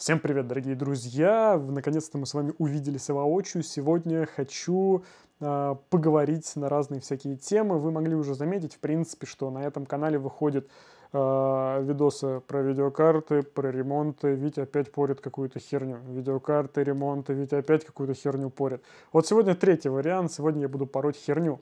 Всем привет, дорогие друзья! Наконец-то мы с вами увиделись воочию. Сегодня хочу э, поговорить на разные всякие темы. Вы могли уже заметить, в принципе, что на этом канале выходят э, видосы про видеокарты, про ремонты. Витя опять порит какую-то херню. Видеокарты, ремонты, Витя опять какую-то херню порит. Вот сегодня третий вариант. Сегодня я буду пороть херню.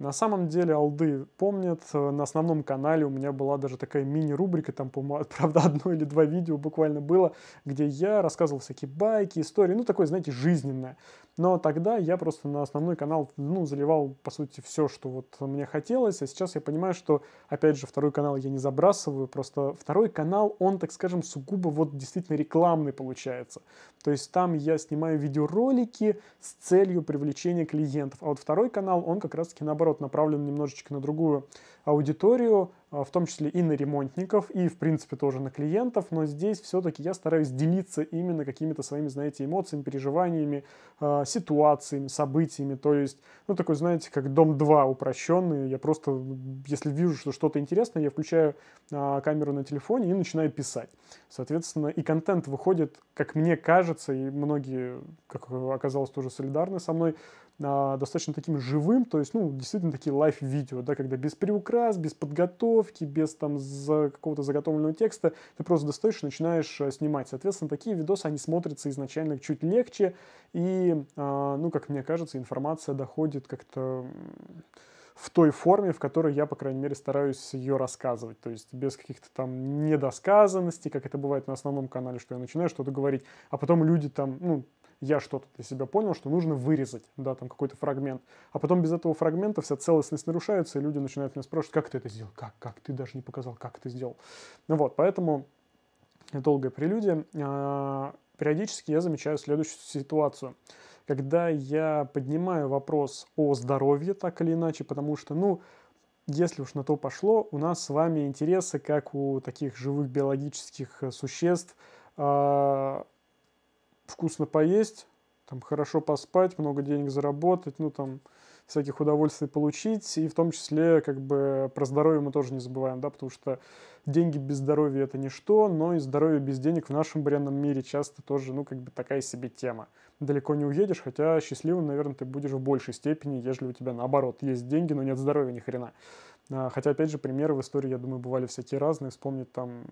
На самом деле алды помнят, э, на основном канале у меня была даже такая мини-рубрика, там, по-моему, правда, одно или два видео буквально было, где я рассказывал всякие байки, истории, ну, такое, знаете, жизненное. Но тогда я просто на основной канал, ну, заливал, по сути, все, что вот мне хотелось, а сейчас я понимаю, что, опять же, второй канал я не забрасываю, просто второй канал, он, так скажем, сугубо вот действительно рекламный получается. То есть там я снимаю видеоролики с целью привлечения клиентов, а вот второй канал, он как раз-таки наоборот наоборот, направлен немножечко на другую аудиторию, а, в том числе и на ремонтников, и, в принципе, тоже на клиентов, но здесь все-таки я стараюсь делиться именно какими-то своими, знаете, эмоциями, переживаниями, а, ситуациями, событиями, то есть, ну, такой, знаете, как «Дом-2» упрощенный, я просто, если вижу, что что-то интересное, я включаю а, камеру на телефоне и начинаю писать. Соответственно, и контент выходит, как мне кажется, и многие, как оказалось, тоже солидарны со мной, а, достаточно таким живым, то есть, ну, действительно такие лайф-видео, да, когда без приукрас, без подготовки, без там за какого-то заготовленного текста, ты просто достаешь и начинаешь э, снимать. Соответственно, такие видосы, они смотрятся изначально чуть легче, и, а, ну, как мне кажется, информация доходит как-то в той форме, в которой я, по крайней мере, стараюсь ее рассказывать. То есть без каких-то там недосказанностей, как это бывает на основном канале, что я начинаю что-то говорить, а потом люди там, ну, я что-то для себя понял, что нужно вырезать, да, там какой-то фрагмент. А потом без этого фрагмента вся целостность нарушается, и люди начинают меня спрашивать, как ты это сделал, как, как, ты даже не показал, как ты сделал. Ну вот, поэтому долгое прелюдия. А, периодически я замечаю следующую ситуацию. Когда я поднимаю вопрос о здоровье, так или иначе, потому что, ну, если уж на то пошло, у нас с вами интересы, как у таких живых биологических э, существ, а, вкусно поесть, там хорошо поспать, много денег заработать, ну там всяких удовольствий получить, и в том числе как бы про здоровье мы тоже не забываем, да, потому что деньги без здоровья это ничто, но и здоровье без денег в нашем бренном мире часто тоже, ну, как бы такая себе тема. Далеко не уедешь, хотя счастливым, наверное, ты будешь в большей степени, ежели у тебя, наоборот, есть деньги, но нет здоровья ни хрена. А, хотя, опять же, примеры в истории, я думаю, бывали всякие разные. Вспомнить там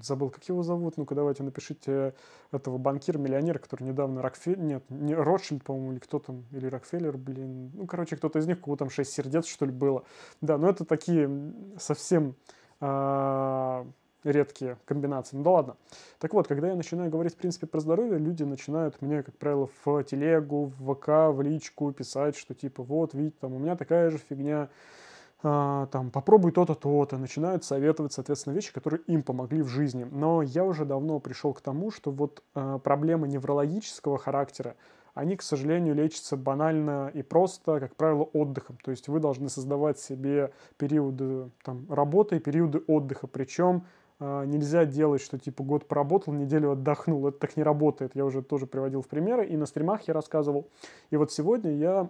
забыл, как его зовут, ну-ка давайте напишите э, этого банкира-миллионера, который недавно Рокфеллер, нет, не Ротшильд, по-моему, или кто там, или Рокфеллер, блин, ну, короче, кто-то из них, у кого там шесть сердец, что ли, было. Да, но это такие совсем а, редкие комбинации. Ну да ладно. Так вот, когда я начинаю говорить, в принципе, про здоровье, люди начинают мне, как правило, в телегу, в ВК, в личку писать, что типа, вот, видите, там, у меня такая же фигня, а, там, попробуй то-то, то-то, начинают советовать, соответственно, вещи, которые им помогли в жизни. Но я уже давно пришел к тому, что вот а, проблемы неврологического характера, они, к сожалению, лечатся банально и просто, как правило, отдыхом. То есть вы должны создавать себе периоды там, работы и периоды отдыха. Причем а, нельзя делать, что типа год поработал, неделю отдохнул. Это так не работает. Я уже тоже приводил в примеры и на стримах я рассказывал. И вот сегодня я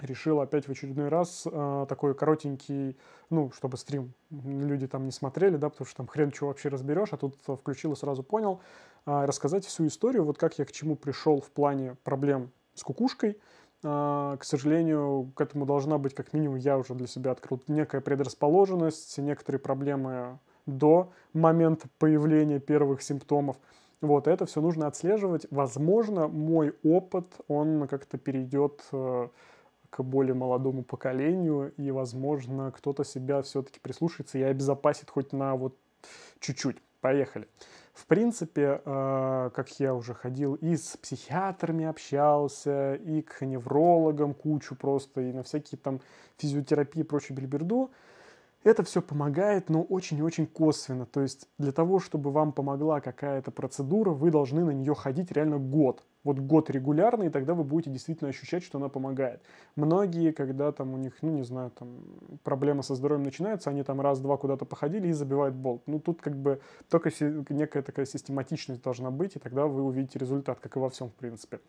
решил опять в очередной раз э, такой коротенький, ну, чтобы стрим люди там не смотрели, да, потому что там хрен чего вообще разберешь, а тут включил и сразу понял, э, рассказать всю историю, вот как я к чему пришел в плане проблем с кукушкой. А, к сожалению, к этому должна быть, как минимум, я уже для себя открыл некая предрасположенность, некоторые проблемы до момента появления первых симптомов. Вот, это все нужно отслеживать. Возможно, мой опыт, он как-то перейдет э, к более молодому поколению, и, возможно, кто-то себя все-таки прислушается и обезопасит хоть на вот чуть-чуть. Поехали. В принципе, э, как я уже ходил и с психиатрами общался, и к неврологам кучу просто, и на всякие там физиотерапии и прочую бельберду, это все помогает, но очень и очень косвенно. То есть для того, чтобы вам помогла какая-то процедура, вы должны на нее ходить реально год. Вот год регулярно, и тогда вы будете действительно ощущать, что она помогает. Многие, когда там у них, ну не знаю, там проблема со здоровьем начинается, они там раз-два куда-то походили и забивают болт. Ну тут как бы только некая такая систематичность должна быть, и тогда вы увидите результат, как и во всем, в принципе.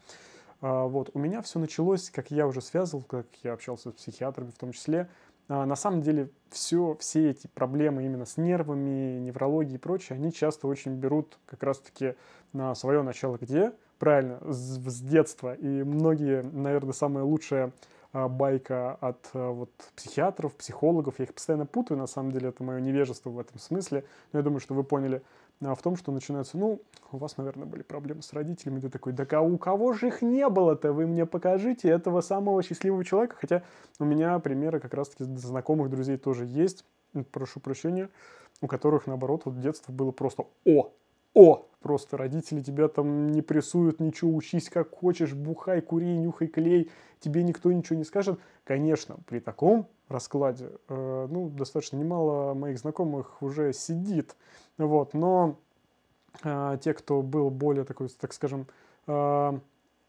А, вот, у меня все началось, как я уже связывал, как я общался с психиатрами в том числе, а, на самом деле все, все эти проблемы именно с нервами, неврологией и прочее, они часто очень берут как раз-таки на свое начало где? Правильно, с, с детства. И многие, наверное, самая лучшая а, байка от а, вот, психиатров, психологов. Я их постоянно путаю, на самом деле, это мое невежество в этом смысле. Но я думаю, что вы поняли а в том, что начинается, ну, у вас, наверное, были проблемы с родителями. Ты такой, да у кого же их не было-то? Вы мне покажите этого самого счастливого человека. Хотя у меня примеры как раз-таки знакомых друзей тоже есть, прошу прощения, у которых, наоборот, вот детство было просто «О! О!» Просто родители тебя там не прессуют, ничего, учись как хочешь, бухай, кури, нюхай клей, тебе никто ничего не скажет. Конечно, при таком раскладе, э, ну, достаточно немало моих знакомых уже сидит вот, но э, те, кто был более такой, так скажем, э,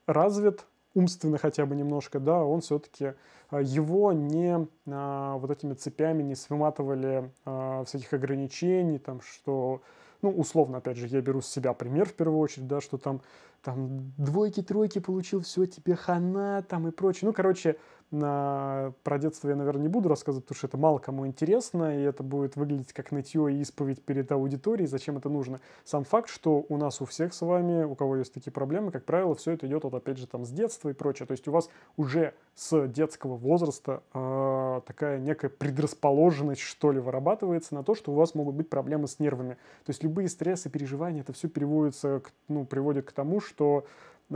развит умственно хотя бы немножко, да, он все-таки а, его не а, вот этими цепями не свыматывали а, всяких ограничений, там, что, ну, условно, опять же, я беру с себя пример в первую очередь, да, что там, там двойки, тройки получил, все, тебе хана, там и прочее. Ну, короче, на... Про детство я, наверное, не буду рассказывать, потому что это мало кому интересно, и это будет выглядеть как нытье и исповедь перед аудиторией, зачем это нужно. Сам факт, что у нас у всех с вами, у кого есть такие проблемы, как правило, все это идет, вот опять же, там, с детства и прочее. То есть у вас уже с детского возраста э, такая некая предрасположенность, что ли, вырабатывается на то, что у вас могут быть проблемы с нервами. То есть любые стрессы, переживания, это все переводится, к, ну, приводит к тому, что э,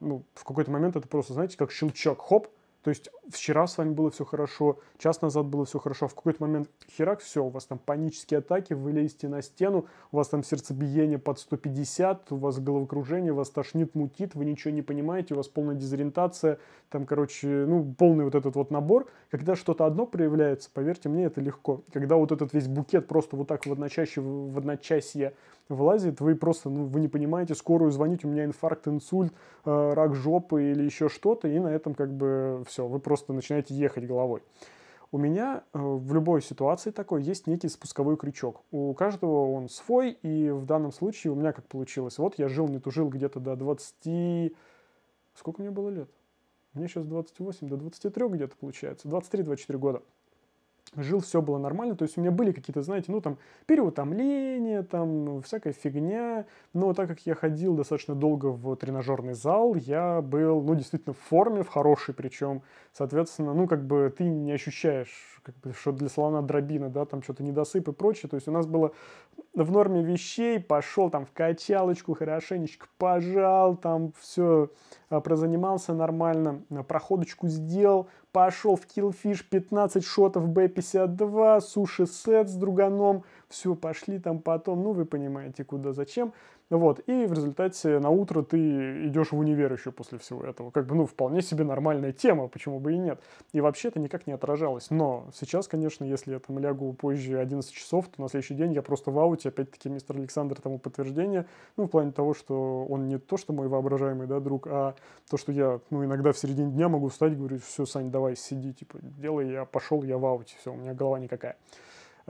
ну, в какой-то момент это просто, знаете, как щелчок, хоп, то есть вчера с вами было все хорошо, час назад было все хорошо, а в какой-то момент херак, все, у вас там панические атаки, вы лезете на стену, у вас там сердцебиение под 150, у вас головокружение, вас тошнит, мутит, вы ничего не понимаете, у вас полная дезориентация, там, короче, ну, полный вот этот вот набор. Когда что-то одно проявляется, поверьте мне, это легко. Когда вот этот весь букет просто вот так в одночасье, в одночасье вылазит, вы просто, ну, вы не понимаете, скорую звонить, у меня инфаркт, инсульт, э, рак жопы или еще что-то, и на этом как бы все, вы просто начинаете ехать головой. У меня э, в любой ситуации такой есть некий спусковой крючок. У каждого он свой, и в данном случае у меня как получилось. Вот я жил, не тужил где-то до 20... Сколько мне было лет? Мне сейчас 28, до 23 где-то получается, 23-24 года жил, все было нормально, то есть у меня были какие-то, знаете, ну там переутомления, там всякая фигня, но так как я ходил достаточно долго в тренажерный зал, я был, ну, действительно в форме, в хорошей причем, соответственно, ну, как бы ты не ощущаешь, как бы, что для слона дробина, да, там что-то недосып и прочее, то есть у нас было в норме вещей, пошел там в качалочку хорошенечко, пожал, там все а, прозанимался нормально, а, проходочку сделал, пошел в килфиш, 15 шотов B52, суши сет с друганом, все, пошли там потом, ну вы понимаете куда, зачем. Вот, и в результате на утро ты идешь в универ еще после всего этого. Как бы, ну, вполне себе нормальная тема, почему бы и нет. И вообще это никак не отражалось. Но сейчас, конечно, если я там лягу позже 11 часов, то на следующий день я просто в ауте. Опять-таки, мистер Александр тому подтверждение. Ну, в плане того, что он не то, что мой воображаемый, да, друг, а то, что я, ну, иногда в середине дня могу встать, говорю, все, Сань, давай, сиди, типа, делай, я пошел, я в ауте, все, у меня голова никакая.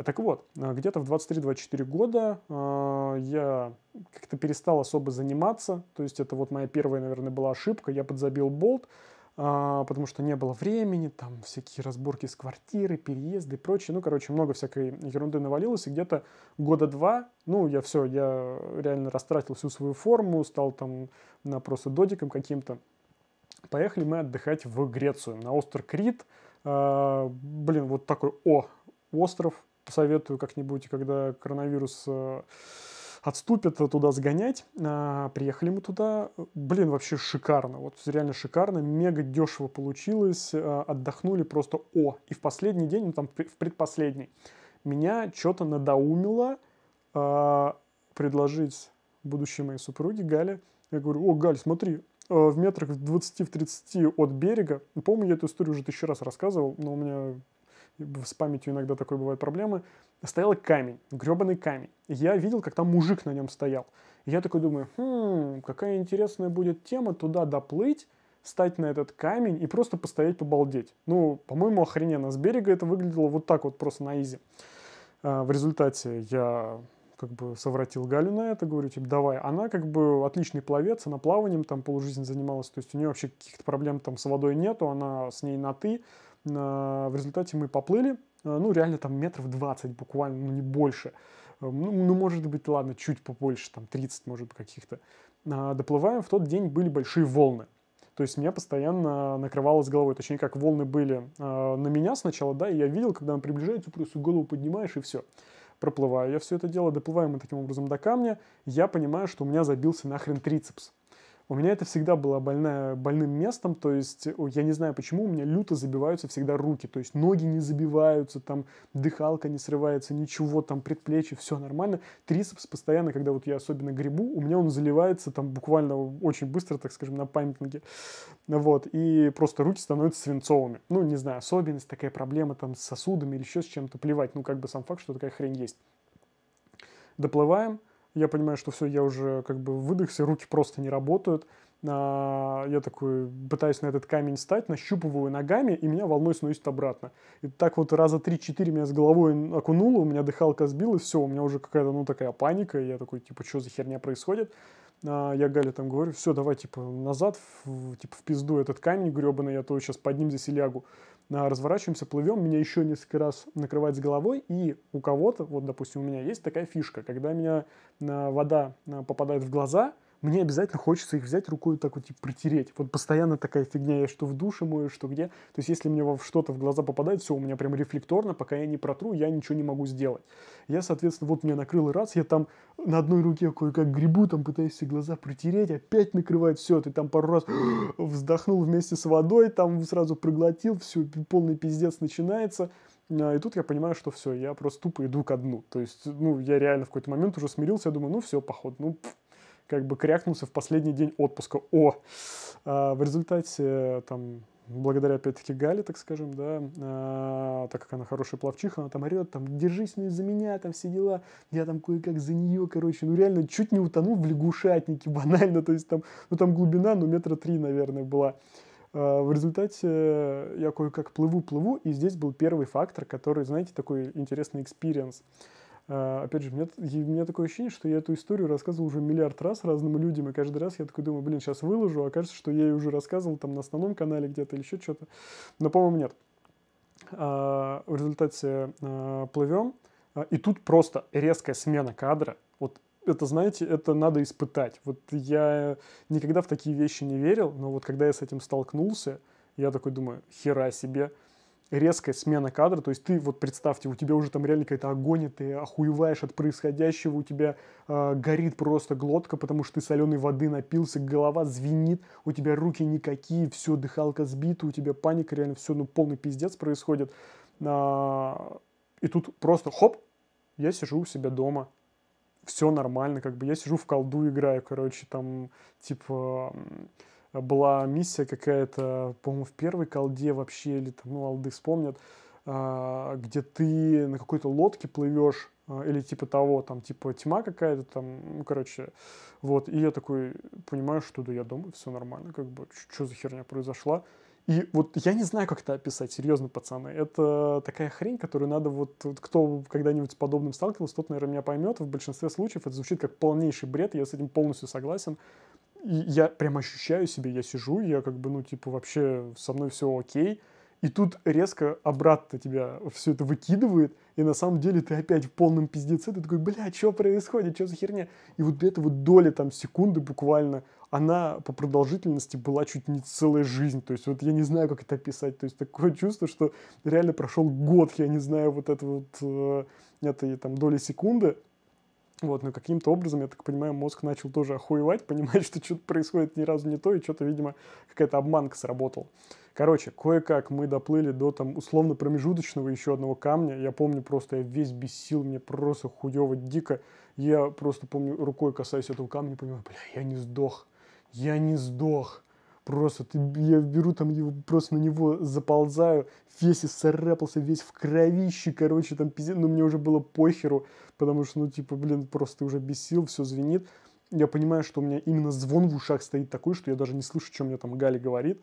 А так вот, э, где-то в 23-24 года э, я как-то перестал особо заниматься, то есть это вот моя первая, наверное, была ошибка, я подзабил болт, э, потому что не было времени, там всякие разборки с квартиры, переезды и прочее, ну, короче, много всякой ерунды навалилось, и где-то года два, ну, я все, я реально растратил всю свою форму, стал там на просто додиком каким-то, поехали мы отдыхать в Грецию, на остров Крит, блин, вот такой, о, остров, посоветую как-нибудь, когда коронавирус э, отступит, э, туда сгонять. А, приехали мы туда. Блин, вообще шикарно. Вот реально шикарно. Мега дешево получилось. Э, отдохнули просто о. И в последний день, ну там в предпоследний, меня что-то надоумило предложить будущей моей супруге Гале. Я говорю, о, Галь, смотри, в метрах в 20-30 от берега, ну, помню, я эту историю уже тысячу раз рассказывал, но у меня с памятью иногда такой бывают проблемы, стоял камень, гребаный камень. Я видел, как там мужик на нем стоял. Я такой думаю, хм, какая интересная будет тема туда доплыть, стать на этот камень и просто постоять побалдеть. Ну, по-моему, охрененно. С берега это выглядело вот так вот просто на изи. А, в результате я как бы совратил Галю на это, говорю, типа, давай. Она как бы отличный пловец, она плаванием там полжизнь занималась, то есть у нее вообще каких-то проблем там с водой нету, она с ней на «ты», Э, в результате мы поплыли, э, ну, реально там метров 20 буквально, ну, не больше. Э, ну, ну может быть, ладно, чуть побольше, там 30, может быть, каких-то. Доплываем, в тот день были большие волны. То есть меня постоянно накрывало с головой, точнее, как волны были на меня сначала, да, и я видел, когда она приближается, просто голову поднимаешь и все. Проплываю я все это дело, доплываем мы таким образом до камня, я понимаю, что у меня забился нахрен трицепс. У меня это всегда было больное, больным местом, то есть э, я не знаю почему, у меня люто забиваются всегда руки, то есть ноги не забиваются, там дыхалка не срывается, ничего, там предплечье, все нормально. Трицепс постоянно, когда вот я особенно грибу, у меня он заливается там буквально очень быстро, так скажем, на памятнике. Вот, и просто руки становятся свинцовыми. Ну, не знаю, особенность, такая проблема там с сосудами или еще с чем-то, плевать, ну, как бы сам факт, что такая хрень есть. Доплываем, я понимаю, что все, я уже как бы выдохся, руки просто не работают. А, я такой пытаюсь на этот камень встать, нащупываю ногами, и меня волной сносит обратно. И так вот раза три-четыре меня с головой окунуло, у меня дыхалка сбилась, все, у меня уже какая-то, ну, такая паника, я такой, типа, что за херня происходит? А, я Гале там говорю, все, давай, типа, назад, в, типа, в пизду этот камень гребаный, я а то сейчас под ним здесь и лягу. А, разворачиваемся, плывем, меня еще несколько раз накрывает с головой, и у кого-то, вот, допустим, у меня есть такая фишка, когда меня а, вода а, попадает в глаза – мне обязательно хочется их взять рукой так вот типа, протереть. Вот постоянно такая фигня, я что в душе мою, что где. То есть если мне что-то в глаза попадает, все, у меня прям рефлекторно, пока я не протру, я ничего не могу сделать. Я, соответственно, вот меня накрыл раз, я там на одной руке кое-как грибу, там пытаюсь все глаза протереть, опять накрывает все, ты там пару раз вздохнул вместе с водой, там сразу проглотил, все, полный пиздец начинается. А, и тут я понимаю, что все, я просто тупо иду ко дну. То есть, ну, я реально в какой-то момент уже смирился, я думаю, ну все, походу ну, пф, как бы крякнулся в последний день отпуска. О! А в результате, там, благодаря, опять-таки, Гале, так скажем, да, а, так как она хорошая плавчиха, она там орет, там, держись ну, за меня, там, все дела. Я там кое-как за нее, короче, ну, реально, чуть не утонул в лягушатнике, банально, то есть там, ну, там глубина, ну, метра три, наверное, была. А, в результате я кое-как плыву-плыву, и здесь был первый фактор, который, знаете, такой интересный экспириенс. Experience а, опять же, у меня, у меня такое ощущение, что я эту историю рассказывал уже миллиард раз разным людям, и каждый раз я такой думаю, блин, сейчас выложу, а кажется, что я ее уже рассказывал там на основном канале где-то или еще что-то. Но, по-моему, нет. А, в результате а, плывем, а, и тут просто резкая смена кадра. Вот это, знаете, это надо испытать. Вот я никогда в такие вещи не верил, но вот когда я с этим столкнулся, я такой думаю, хера себе, резкая смена кадра, то есть ты вот представьте, у тебя уже там реально какая-то агония, ты охуеваешь от происходящего, у тебя э, горит просто глотка, потому что ты соленой воды напился, голова звенит, у тебя руки никакие, все, дыхалка сбита, у тебя паника, реально все, ну полный пиздец происходит. А, и тут просто хоп, я сижу у себя дома, все нормально, как бы я сижу в колду играю, короче, там, типа была миссия какая-то, по-моему, в первой колде вообще, или там, ну, алды вспомнят, а, где ты на какой-то лодке плывешь, а, или типа того, там, типа тьма какая-то там, ну, короче, вот, и я такой понимаю, что да я дома, все нормально, как бы, что за херня произошла, и вот я не знаю, как это описать, серьезно, пацаны. Это такая хрень, которую надо вот, вот кто когда-нибудь с подобным сталкивался, тот, наверное, меня поймет. В большинстве случаев это звучит как полнейший бред, я с этим полностью согласен и я прям ощущаю себя, я сижу, я как бы, ну, типа, вообще со мной все окей, и тут резко обратно тебя все это выкидывает, и на самом деле ты опять в полном пиздеце, ты такой, бля, что происходит, что за херня? И вот эта вот доля там секунды буквально, она по продолжительности была чуть не целая жизнь, то есть вот я не знаю, как это описать, то есть такое чувство, что реально прошел год, я не знаю вот это вот, э, этой там доли секунды, вот, но каким-то образом, я так понимаю, мозг начал тоже охуевать, понимать, что что-то происходит ни разу не то, и что-то, видимо, какая-то обманка сработала. Короче, кое-как мы доплыли до там условно промежуточного еще одного камня. Я помню просто, я весь без сил, мне просто хуево дико. Я просто помню, рукой касаюсь этого камня, понимаю, бля, я не сдох, я не сдох. Просто ты, я беру там его, просто на него заползаю, весь исцарапался, весь в кровище, короче, там пиздец. Но ну, мне уже было похеру, потому что, ну, типа, блин, просто уже бесил, все звенит. Я понимаю, что у меня именно звон в ушах стоит такой, что я даже не слышу, что мне там Гали говорит.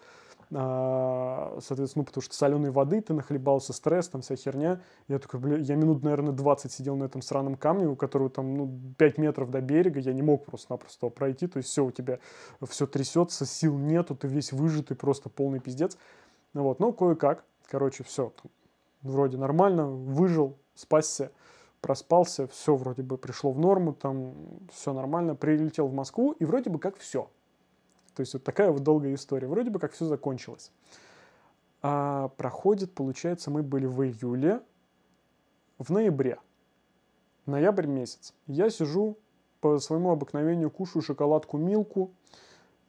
А, соответственно, ну, потому что соленой воды ты нахлебался, стресс, там вся херня. Я такой, бля, я минут, наверное, 20 сидел на этом сраном камне, у которого там, ну, 5 метров до берега, я не мог просто-напросто пройти, то есть все, у тебя все трясется, сил нету, ты весь выжатый, просто полный пиздец. Ну вот, ну, кое-как, короче, все, там, вроде нормально, выжил, спасся, проспался, все вроде бы пришло в норму, там все нормально, прилетел в Москву, и вроде бы как все – то есть вот такая вот долгая история. Вроде бы как все закончилось. А проходит, получается, мы были в июле, в ноябре, ноябрь месяц. Я сижу по своему обыкновению, кушаю шоколадку Милку,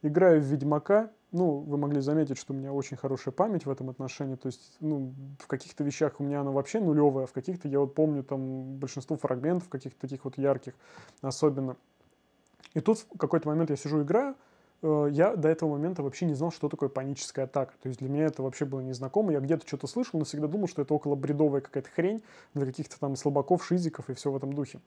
играю в Ведьмака. Ну, вы могли заметить, что у меня очень хорошая память в этом отношении. То есть, ну, в каких-то вещах у меня она вообще нулевая, а в каких-то я вот помню там большинство фрагментов, каких-то таких вот ярких особенно. И тут в какой-то момент я сижу, играю, Э, я до этого момента вообще не знал, что такое паническая атака. То есть для меня это вообще было незнакомо. Я где-то что-то слышал, но всегда думал, что это около бредовая какая-то хрень для каких-то там слабаков, шизиков и все в этом духе.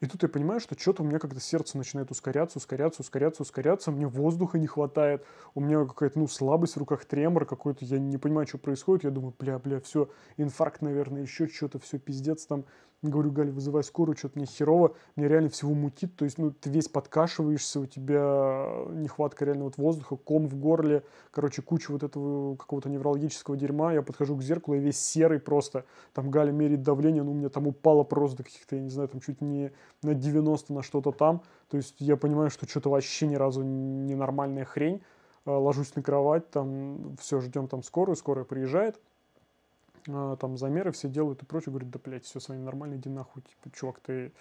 И тут я понимаю, что что-то у меня как-то сердце начинает ускоряться, ускоряться, ускоряться, ускоряться, мне воздуха не хватает, у меня какая-то, ну, слабость в руках, тремор какой-то, я не понимаю, что происходит, я думаю, бля, бля, все, инфаркт, наверное, еще что-то, все, пиздец, там, говорю, Галь, вызывай скорую, что-то мне херово, мне реально всего мутит, то есть, ну, ты весь подкашиваешься, у тебя нехватка реально вот воздуха, ком в горле, короче, куча вот этого какого-то неврологического дерьма, я подхожу к зеркалу, я весь серый просто, там Галя меряет давление, ну, у меня там упало просто до каких-то, я не знаю, там чуть не на 90, на что-то там. То есть я понимаю, что что-то вообще ни разу ненормальная хрень. Э, ложусь на кровать, там все, ждем там скорую, скорая приезжает, э, там замеры все делают и прочее. Говорит, да, блядь, все с вами нормально, иди нахуй, типа, чувак, ты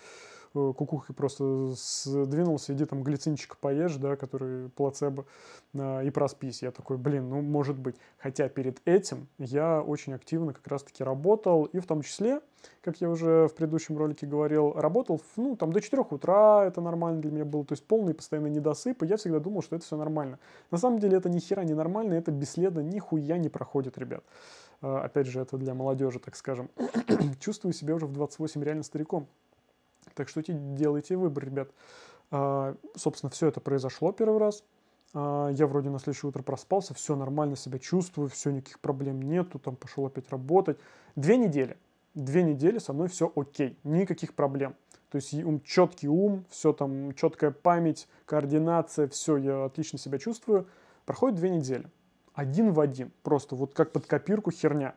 Э, кукухой просто сдвинулся, иди там глицинчик поешь, да, который плацебо, э, и проспись. Я такой, блин, ну может быть. Хотя перед этим я очень активно как раз-таки работал, и в том числе, как я уже в предыдущем ролике говорил, работал, ну, там до 4 утра это нормально для меня было, то есть полный постоянно недосып, и я всегда думал, что это все нормально. На самом деле это ни хера не нормально, это бесследно нихуя не проходит, ребят. Э, опять же, это для молодежи, так скажем. Чувствую себя уже в 28 реально стариком. Так что делайте выбор, ребят. А, собственно, все это произошло первый раз. А, я вроде на следующее утро проспался, все нормально себя чувствую, все, никаких проблем нету, там пошел опять работать. Две недели. Две недели со мной все окей, никаких проблем. То есть ум, четкий ум, все там, четкая память, координация, все, я отлично себя чувствую. Проходит две недели. Один в один. Просто вот как под копирку херня.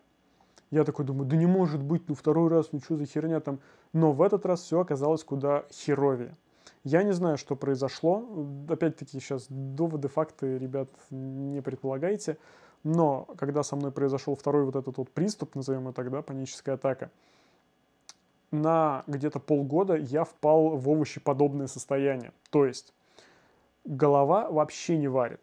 Я такой думаю, да не может быть, ну второй раз, ну что за херня там. Но в этот раз все оказалось куда херовее. Я не знаю, что произошло. Опять-таки сейчас доводы, факты, ребят, не предполагайте. Но когда со мной произошел второй вот этот вот приступ, назовем его тогда паническая атака, на где-то полгода я впал в овощеподобное состояние. То есть голова вообще не варит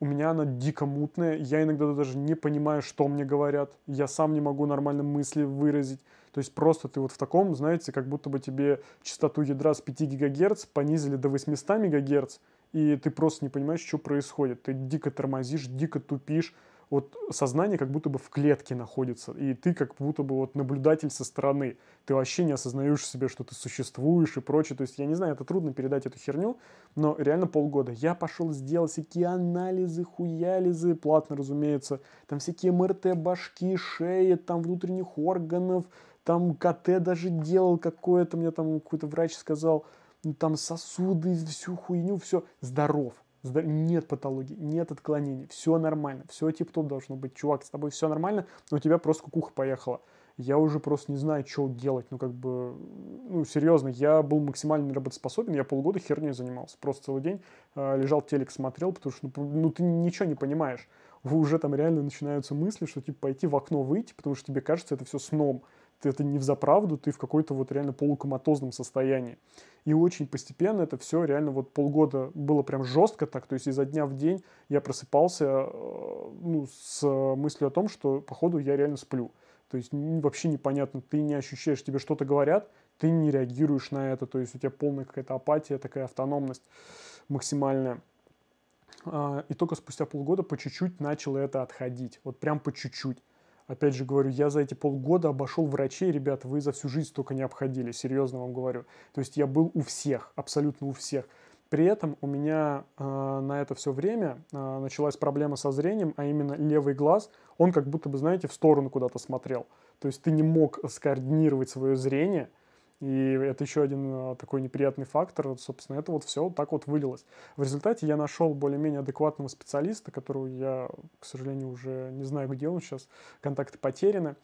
у меня она дико мутная, я иногда даже не понимаю, что мне говорят, я сам не могу нормально мысли выразить. То есть просто ты вот в таком, знаете, как будто бы тебе частоту ядра с 5 ГГц понизили до 800 МГц, и ты просто не понимаешь, что происходит. Ты дико тормозишь, дико тупишь, вот сознание как будто бы в клетке находится, и ты как будто бы вот наблюдатель со стороны. Ты вообще не осознаешь себе, что ты существуешь и прочее. То есть, я не знаю, это трудно передать эту херню, но реально полгода. Я пошел, сделал всякие анализы, хуялизы, платно, разумеется. Там всякие МРТ башки, шеи, там внутренних органов, там КТ даже делал какое-то, мне там какой-то врач сказал, ну, там сосуды, всю хуйню, все, здоров нет патологии, нет отклонений, все нормально, все тип-топ должно быть. Чувак, с тобой все нормально, но у тебя просто кукуха поехала. Я уже просто не знаю, что делать. Ну, как бы, ну, серьезно, я был максимально неработоспособен, я полгода херней занимался. Просто целый день э, лежал, телек смотрел, потому что, ну, ну, ты ничего не понимаешь. Вы Уже там реально начинаются мысли, что, типа, пойти в окно выйти, потому что тебе кажется, это все сном. Ты, это не в заправду, ты в какой-то вот реально полукоматозном состоянии. И очень постепенно это все реально вот полгода было прям жестко так, то есть изо дня в день я просыпался э, ну, с мыслью о том, что походу я реально сплю. То есть вообще непонятно, ты не ощущаешь, тебе что-то говорят, ты не реагируешь на это, то есть у тебя полная какая-то апатия, такая автономность максимальная. А, и только спустя полгода по чуть-чуть начало это отходить, вот прям по чуть-чуть. Опять же говорю, я за эти полгода обошел врачей, ребят, вы за всю жизнь столько не обходили, серьезно вам говорю. То есть я был у всех, абсолютно у всех. При этом у меня э, на это все время э, началась проблема со зрением, а именно левый глаз, он как будто бы, знаете, в сторону куда-то смотрел. То есть ты не мог скоординировать свое зрение – и это еще один а, такой неприятный фактор. собственно, это вот все так вот вылилось. В результате я нашел более-менее адекватного специалиста, которого я, к сожалению, уже не знаю, где он сейчас, контакты потеряны.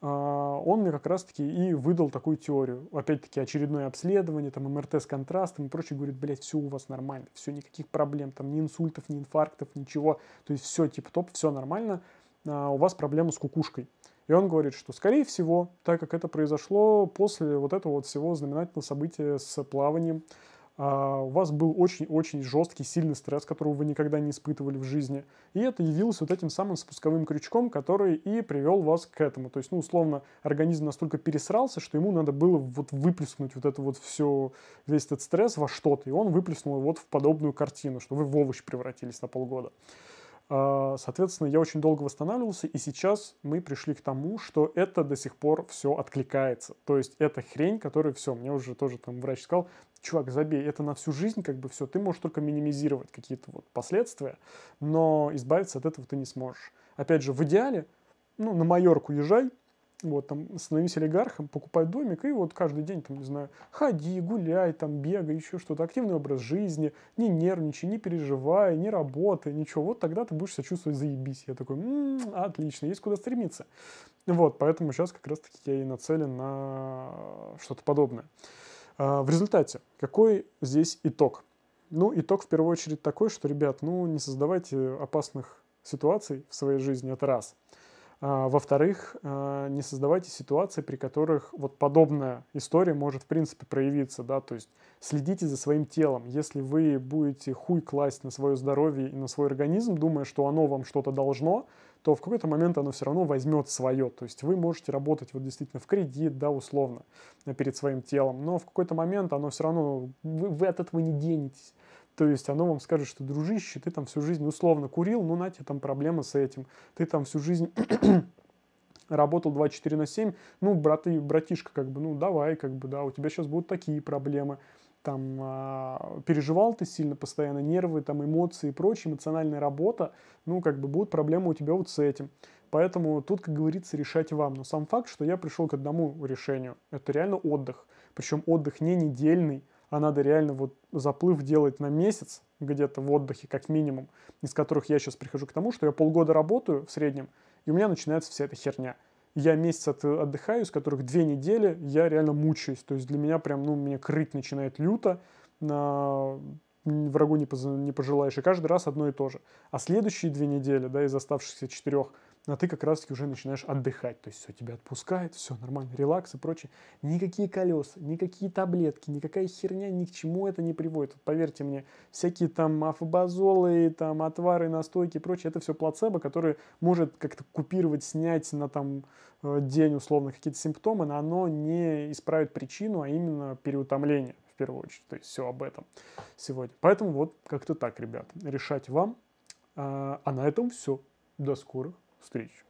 А, он мне как раз-таки и выдал такую теорию. Опять-таки очередное обследование, там МРТ с контрастом и прочее. Говорит, блядь, все у вас нормально, все, никаких проблем, там ни инсультов, ни инфарктов, ничего. То есть все тип-топ, все нормально. А, у вас проблема с кукушкой. И он говорит, что, скорее всего, так как это произошло после вот этого вот всего знаменательного события с плаванием, а, у вас был очень-очень жесткий, сильный стресс, которого вы никогда не испытывали в жизни. И это явилось вот этим самым спусковым крючком, который и привел вас к этому. То есть, ну, условно, организм настолько пересрался, что ему надо было вот выплеснуть вот это вот все, весь этот стресс во что-то. И он выплеснул вот в подобную картину, что вы в овощ превратились на полгода. А, соответственно, я очень долго восстанавливался, и сейчас мы пришли к тому, что это до сих пор все откликается. То есть это хрень, которая все, мне уже тоже там врач сказал, чувак, забей, это на всю жизнь как бы все, ты можешь только минимизировать какие-то вот последствия, но избавиться от этого ты не сможешь. Опять же, в идеале, ну, на Майорку езжай, вот, там, становись олигархом, покупай домик и вот каждый день, там, не знаю, ходи, гуляй, там, бегай, еще что-то, активный образ жизни, не нервничай, не переживай, не работай, ничего, вот тогда ты будешь себя чувствовать заебись. Я такой, м-м, отлично, есть куда стремиться. Вот, поэтому сейчас как раз-таки я и нацелен на что-то подобное. А, в результате, какой здесь итог? Ну, итог в первую очередь такой, что, ребят, ну, не создавайте опасных ситуаций в своей жизни, это раз – а, во-вторых, э, не создавайте ситуации, при которых вот подобная история может в принципе проявиться, да, то есть следите за своим телом. Если вы будете хуй класть на свое здоровье и на свой организм, думая, что оно вам что-то должно, то в какой-то момент оно все равно возьмет свое. То есть вы можете работать вот действительно в кредит, да, условно, перед своим телом, но в какой-то момент оно все равно, вы, вы от этого не денетесь. То есть оно вам скажет, что, дружище, ты там всю жизнь условно курил, ну, на тебе там проблема с этим. Ты там всю жизнь работал 24 на 7, ну, брат и братишка, как бы, ну, давай, как бы, да, у тебя сейчас будут такие проблемы. Там э, переживал ты сильно постоянно, нервы, там, эмоции и прочее, эмоциональная работа, ну, как бы, будут проблемы у тебя вот с этим. Поэтому тут, как говорится, решать вам. Но сам факт, что я пришел к одному решению, это реально отдых. Причем отдых не недельный, а надо реально вот заплыв делать на месяц где-то в отдыхе, как минимум, из которых я сейчас прихожу к тому, что я полгода работаю в среднем, и у меня начинается вся эта херня. Я месяц от, отдыхаю, из которых две недели я реально мучаюсь. То есть для меня прям, ну, меня крыть начинает люто, на... врагу не, поз... не пожелаешь. И каждый раз одно и то же. А следующие две недели, да, из оставшихся четырех – ну, а ты как раз-таки уже начинаешь отдыхать, то есть все тебя отпускает, все нормально, релакс и прочее. Никакие колеса, никакие таблетки, никакая херня ни к чему это не приводит. Вот поверьте мне, всякие там афобазолы, там отвары, настойки и прочее, это все плацебо, которое может как-то купировать, снять на там э, день условно какие-то симптомы, но оно не исправит причину, а именно переутомление в первую очередь. То есть все об этом сегодня. Поэтому вот как-то так, ребят, решать вам. А, а на этом все. До скорых встреч.